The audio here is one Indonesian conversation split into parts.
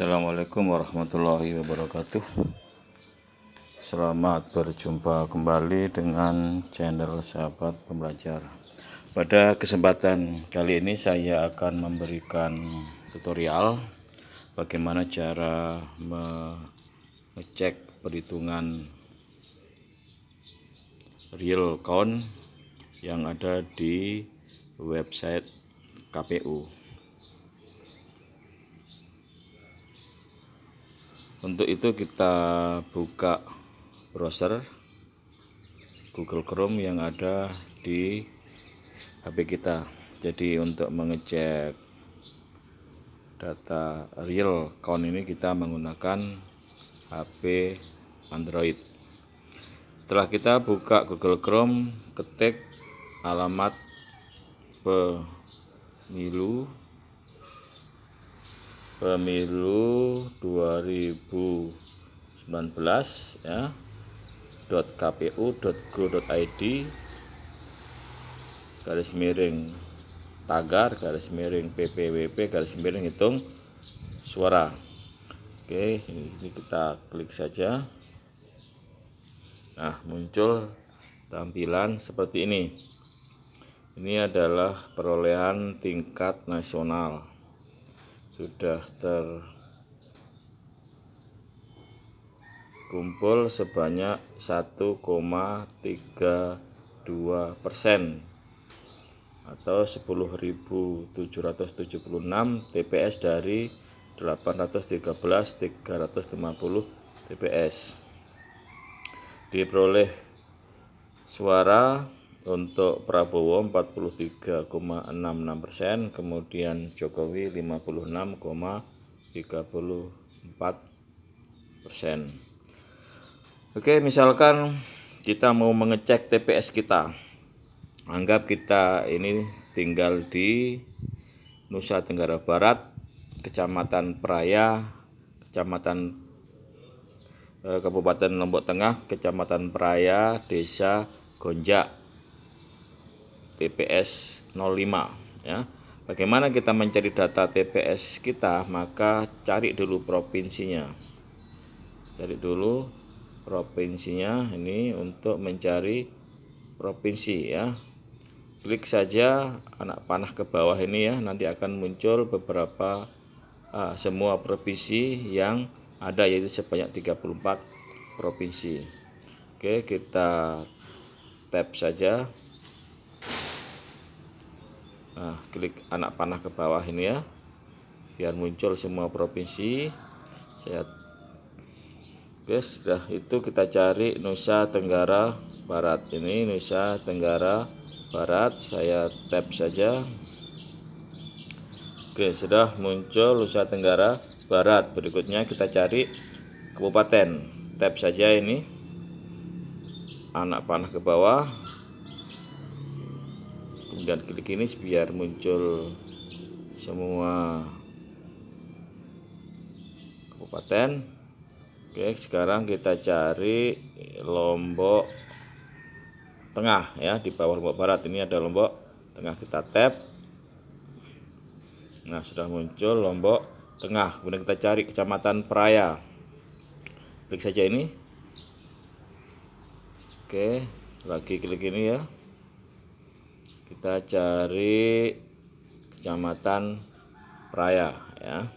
Assalamualaikum warahmatullahi wabarakatuh Selamat berjumpa kembali dengan channel sahabat pembelajar Pada kesempatan kali ini saya akan memberikan tutorial Bagaimana cara mengecek perhitungan real count yang ada di website KPU untuk itu kita buka browser Google Chrome yang ada di HP kita jadi untuk mengecek data real account ini kita menggunakan HP Android setelah kita buka Google Chrome ketik alamat pemilu pemilu 2019 ya .kpu.go.id garis miring tagar garis miring PPWP garis miring hitung suara oke ini kita klik saja nah muncul tampilan seperti ini ini adalah perolehan tingkat nasional sudah terkumpul sebanyak 1,32 persen atau 10.776 TPS dari 813.350 TPS diperoleh suara untuk Prabowo 43,66 persen, kemudian Jokowi 56,34 persen. Oke, misalkan kita mau mengecek TPS kita. Anggap kita ini tinggal di Nusa Tenggara Barat, Kecamatan Peraya, Kecamatan eh, Kabupaten Lombok Tengah, Kecamatan Peraya, Desa Gonjak TPS 05 ya. Bagaimana kita mencari data TPS kita? Maka cari dulu provinsinya. Cari dulu provinsinya ini untuk mencari provinsi ya. Klik saja anak panah ke bawah ini ya, nanti akan muncul beberapa uh, semua provinsi yang ada yaitu sebanyak 34 provinsi. Oke, kita tap saja nah, klik anak panah ke bawah ini ya biar muncul semua provinsi saya oke sudah itu kita cari Nusa Tenggara Barat ini Nusa Tenggara Barat saya tap saja Oke, sudah muncul Nusa Tenggara Barat. Berikutnya kita cari kabupaten. tap saja ini. Anak panah ke bawah, kemudian klik ini biar muncul semua kabupaten oke sekarang kita cari Lombok Tengah ya di bawah Lombok Barat ini ada Lombok Tengah kita tap. nah sudah muncul Lombok Tengah kemudian kita cari Kecamatan Peraya klik saja ini oke lagi klik ini ya kita cari kecamatan Praya ya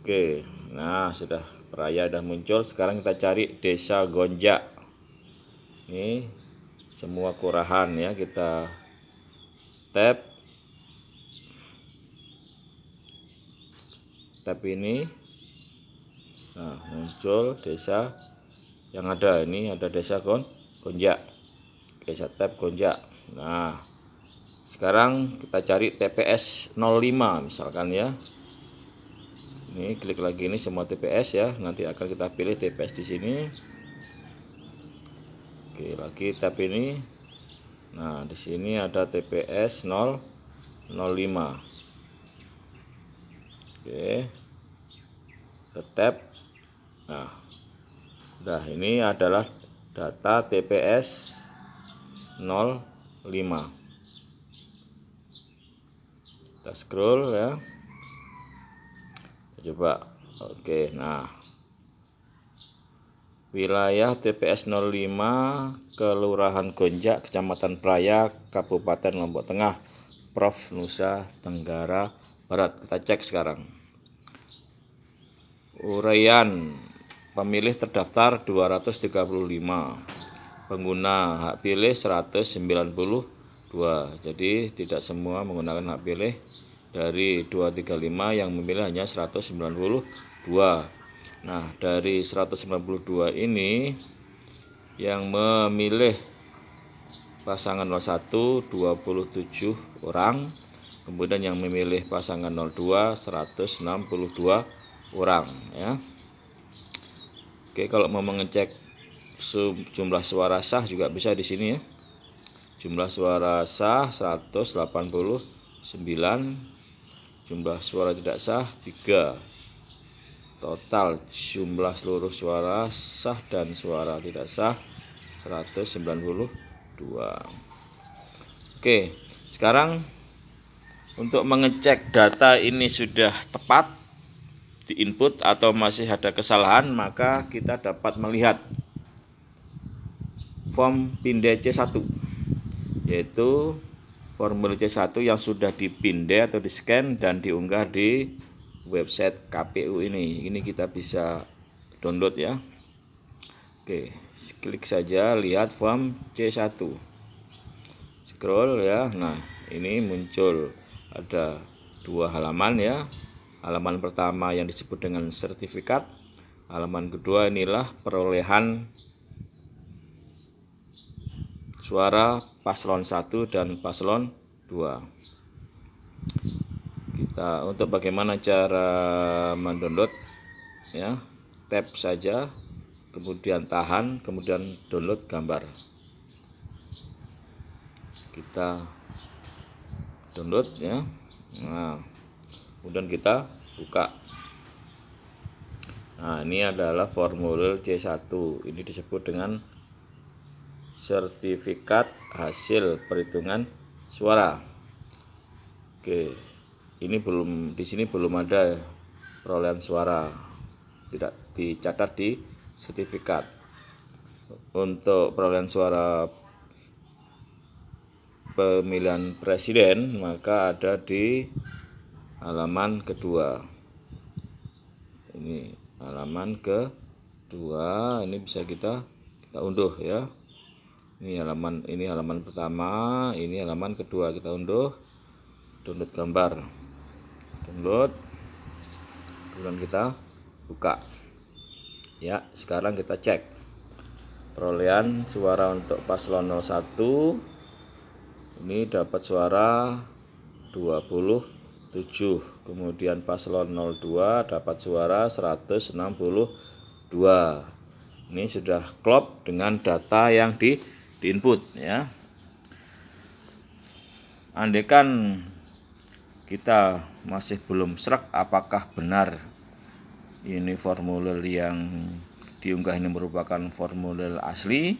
oke nah sudah Praya sudah muncul sekarang kita cari desa Gonja ini semua kurahan ya kita tap tap ini nah muncul desa yang ada ini ada desa Gon Gonja desa tap Gonja nah sekarang kita cari TPS 05 misalkan ya. Ini klik lagi ini semua TPS ya. Nanti akan kita pilih TPS di sini. Oke, lagi tab ini. Nah, di sini ada TPS 05 Oke. Kita tap Nah. Nah, ini adalah data TPS 05 kita scroll ya kita coba oke nah wilayah TPS 05 Kelurahan Gonjak Kecamatan Praya Kabupaten Lombok Tengah Prof Nusa Tenggara Barat kita cek sekarang uraian pemilih terdaftar 235 pengguna hak pilih 190 dua jadi tidak semua menggunakan hak pilih dari 235 yang memilih hanya 192 nah dari 192 ini yang memilih pasangan 01 27 orang kemudian yang memilih pasangan 02 162 orang ya Oke kalau mau mengecek jumlah suara sah juga bisa di sini ya Jumlah suara sah 189 Jumlah suara tidak sah 3 Total jumlah seluruh suara sah dan suara tidak sah 192 Oke sekarang untuk mengecek data ini sudah tepat di input atau masih ada kesalahan maka kita dapat melihat form pindai C1 yaitu formulir C1 yang sudah dipindah atau di-scan dan diunggah di website KPU ini. Ini kita bisa download ya. Oke, klik saja lihat form C1. Scroll ya. Nah, ini muncul ada dua halaman ya. Halaman pertama yang disebut dengan sertifikat. Halaman kedua inilah perolehan suara paslon 1 dan paslon 2 kita untuk bagaimana cara mendownload ya tap saja kemudian tahan kemudian download gambar kita download ya nah kemudian kita buka nah ini adalah formulir C1 ini disebut dengan sertifikat hasil perhitungan suara. Oke, ini belum di sini belum ada perolehan suara. Tidak dicatat di sertifikat. Untuk perolehan suara pemilihan presiden maka ada di halaman kedua. Ini halaman kedua, ini bisa kita kita unduh ya ini halaman ini halaman pertama ini halaman kedua kita unduh download gambar download kemudian kita buka ya sekarang kita cek perolehan suara untuk paslon 01 ini dapat suara 27 kemudian paslon 02 dapat suara 162 ini sudah klop dengan data yang di di input ya andekan kita masih belum serak apakah benar ini formulir yang diunggah ini merupakan formulir asli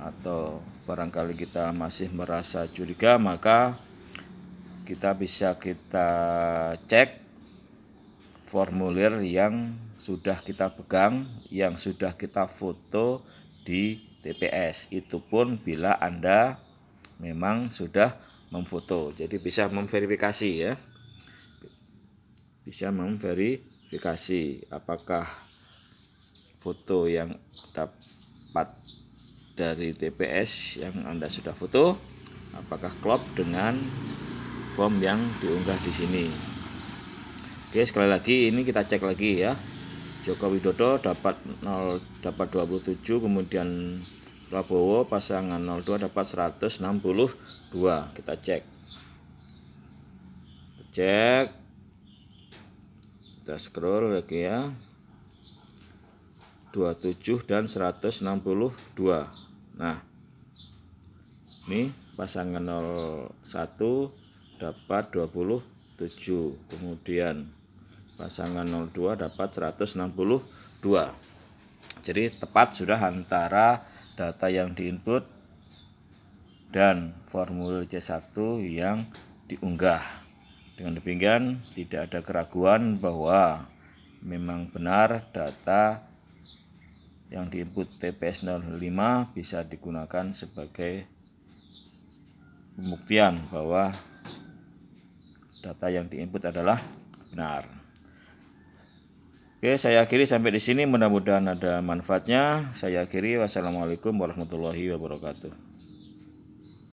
atau barangkali kita masih merasa curiga maka kita bisa kita cek formulir yang sudah kita pegang, yang sudah kita foto di TPS. Itu pun bila Anda memang sudah memfoto. Jadi bisa memverifikasi ya. Bisa memverifikasi apakah foto yang dapat dari TPS yang Anda sudah foto apakah klop dengan form yang diunggah di sini. Oke, sekali lagi ini kita cek lagi ya. Joko Widodo dapat 0 dapat 27 kemudian Prabowo pasangan 02 dapat 162 kita cek kita cek kita scroll lagi ya 27 dan 162 nah ini pasangan 01 dapat 27 kemudian pasangan 02 dapat 162 jadi tepat sudah antara data yang diinput dan formulir C1 yang diunggah dengan demikian tidak ada keraguan bahwa memang benar data yang diinput TPS 05 bisa digunakan sebagai pembuktian bahwa data yang diinput adalah benar. Oke, saya akhiri sampai di sini. Mudah-mudahan ada manfaatnya. Saya akhiri. Wassalamualaikum warahmatullahi wabarakatuh.